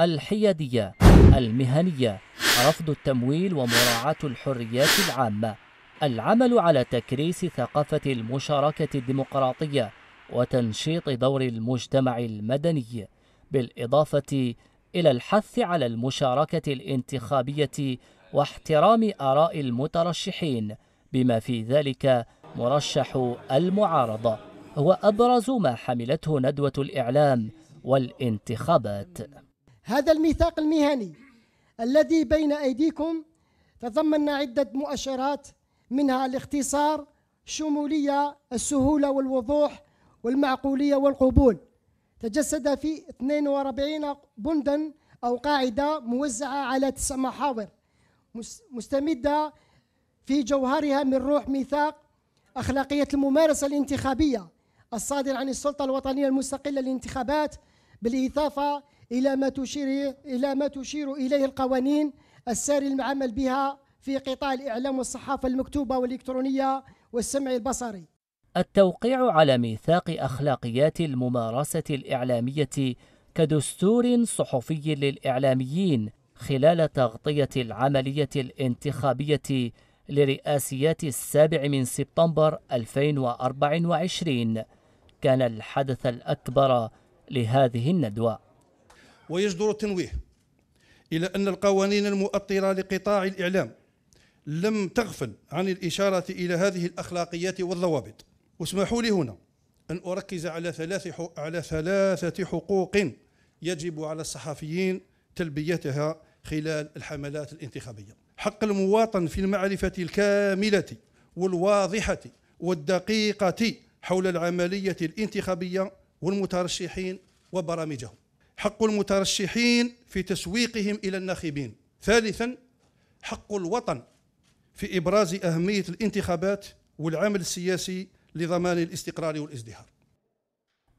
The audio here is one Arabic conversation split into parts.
الحيادية المهنية رفض التمويل ومراعاة الحريات العامة العمل على تكريس ثقافة المشاركة الديمقراطية وتنشيط دور المجتمع المدني بالإضافة إلى الحث على المشاركة الانتخابية واحترام آراء المترشحين بما في ذلك مرشح المعارضة هو أبرز ما حملته ندوة الإعلام والانتخابات هذا الميثاق المهني الذي بين أيديكم تضمن عدة مؤشرات منها الاختصار شموليه السهولة والوضوح والمعقولية والقبول تجسد في 42 بندا أو قاعدة موزعة على تسع محاور مستمدة في جوهرها من روح ميثاق أخلاقية الممارسة الانتخابية الصادر عن السلطة الوطنية المستقلة للانتخابات بالإضافة إلى ما تشير إلى ما تشير إليه القوانين الساري المعمل بها في قطاع الإعلام والصحافة المكتوبة والإلكترونية والسمع البصري. التوقيع على ميثاق أخلاقيات الممارسة الإعلامية كدستور صحفي للإعلاميين خلال تغطية العملية الانتخابية لرئاسيات السابع من سبتمبر 2024 كان الحدث الأكبر لهذه الندوة ويجدر التنويه إلى أن القوانين المؤطرة لقطاع الإعلام لم تغفل عن الإشارة إلى هذه الأخلاقيات والضوابط واسمحوا لي هنا أن أركز على ثلاث على ثلاثة حقوق يجب على الصحفيين تلبيتها خلال الحملات الانتخابية حق المواطن في المعرفة الكاملة والواضحة والدقيقة حول العملية الانتخابية والمترشحين وبرامجهم حق المترشحين في تسويقهم إلى الناخبين ثالثا حق الوطن في إبراز أهمية الانتخابات والعمل السياسي لضمان الاستقرار والازدهار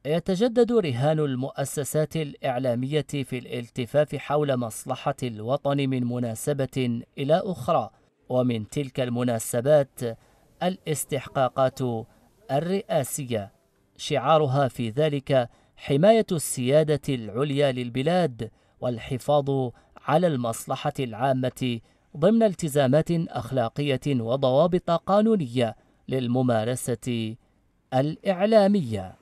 يتجدد رهان المؤسسات الإعلامية في الالتفاف حول مصلحة الوطن من مناسبة إلى أخرى ومن تلك المناسبات الاستحقاقات الرئاسية شعارها في ذلك حماية السيادة العليا للبلاد والحفاظ على المصلحة العامة ضمن التزامات أخلاقية وضوابط قانونية للممارسة الإعلامية